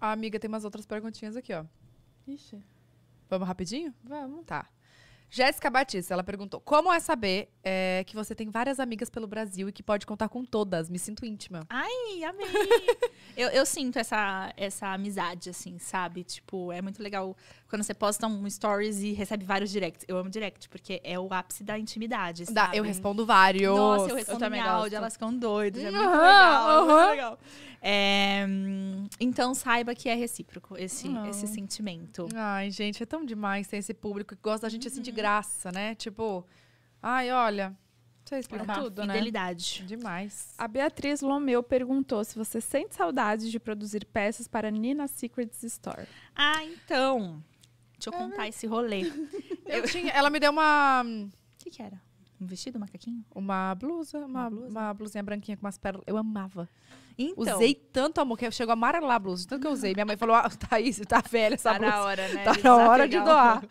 A amiga, tem umas outras perguntinhas aqui, ó. Ixi. Vamos rapidinho? Vamos. Tá. Jéssica Batista, ela perguntou: Como é saber é, que você tem várias amigas pelo Brasil e que pode contar com todas? Me sinto íntima. Ai, amei! eu, eu, sinto essa, essa amizade, assim, sabe? Tipo, é muito legal quando você posta um stories e recebe vários directs. Eu amo direct, porque é o ápice da intimidade. Sabe? Da, eu respondo vários. Nossa, eu respondo eu áudio, elas ficam doidas. é muito legal. Uhum. muito legal. É, então saiba que é recíproco esse, esse sentimento. Ai, gente, é tão demais ter esse público que gosta da gente uhum. assim de uhum. graça, né? Tipo, ai, olha, você explica é tudo, né? fidelidade. né? Demais. A Beatriz Lomeu perguntou se você sente saudade de produzir peças para Nina Secrets Store. Ah, então. Deixa eu é contar é. esse rolê. eu... Tinha, ela me deu uma. O que, que era? Um vestido, um macaquinho? Uma blusa, uma, uma, blusa. uma blusinha branquinha com umas pérolas. Eu amava. Então, usei tanto amor que chegou a amarelar a blusa, tanto que eu usei. Minha mãe falou: ah, Thaís, tá velha essa tá blusa. Tá na hora, né? Tá na hora de doar.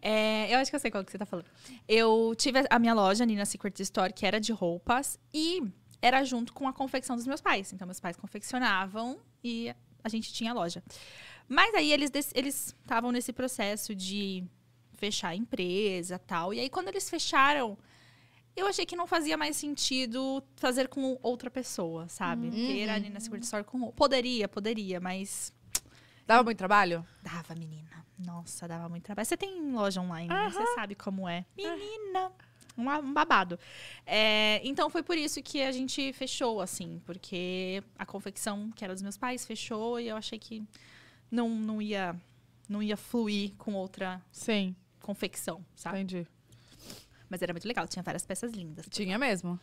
É, eu acho que eu sei qual que você tá falando. Eu tive a minha loja, Nina Secret Store, que era de roupas e era junto com a confecção dos meus pais. Então, meus pais confeccionavam e a gente tinha a loja. Mas aí eles estavam nesse processo de fechar a empresa tal. E aí, quando eles fecharam eu achei que não fazia mais sentido fazer com outra pessoa, sabe? Uhum. Ter a Nina Secret Store com. Poderia, poderia, mas. Dava muito trabalho? Dava, menina. Nossa, dava muito trabalho. Você tem loja online, uhum. né? Você sabe como é. Ah. Menina! um babado. É, então foi por isso que a gente fechou, assim, porque a confecção que era dos meus pais fechou e eu achei que não, não ia não ia fluir com outra Sim. confecção, sabe? Entendi. Mas era muito legal, tinha várias peças lindas. Tinha mesmo.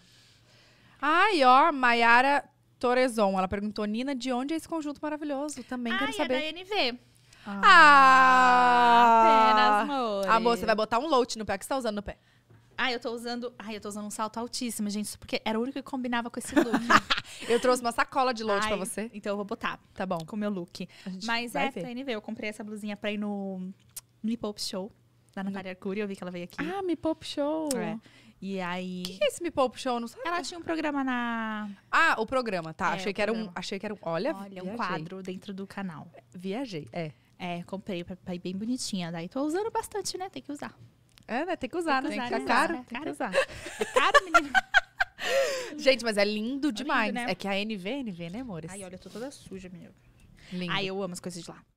Ai, ó, Mayara Torezon, ela perguntou, Nina, de onde é esse conjunto maravilhoso? Também Ai, quero é saber. é da NV. Ah, apenas amor. Amor, você vai botar um load no pé. O que você tá usando no pé? Ah, eu tô usando. Ai, eu tô usando um salto altíssimo, gente. Porque era o único que combinava com esse look. eu trouxe uma sacola de load pra você. Então eu vou botar. Tá bom. Com o meu look. Mas é, NV Eu comprei essa blusinha pra ir no, no Hip Hop Show da Natália Arcuri, eu vi que ela veio aqui. Ah, Me Pop Show! É. E aí. O que, que, é esse Me Pop Show? Não sabe? Ela tinha um programa na. Ah, o programa, tá. É, achei, que programa. Era um, achei que era um. Olha, Olha um quadro dentro do canal. Viajei, é. É, comprei pra, ir bem bonitinha. Daí tô usando bastante, né? Tem que usar. É, né? Tem que usar, tem que né? Usar, né? é caro. Né? Tem que usar. É caro, menino. Gente, mas é lindo demais. É, lindo, né? é que a NV é NV, né, amores? Ai, olha, eu tô toda suja, menina. Lindo. Ai, eu amo as coisas de lá.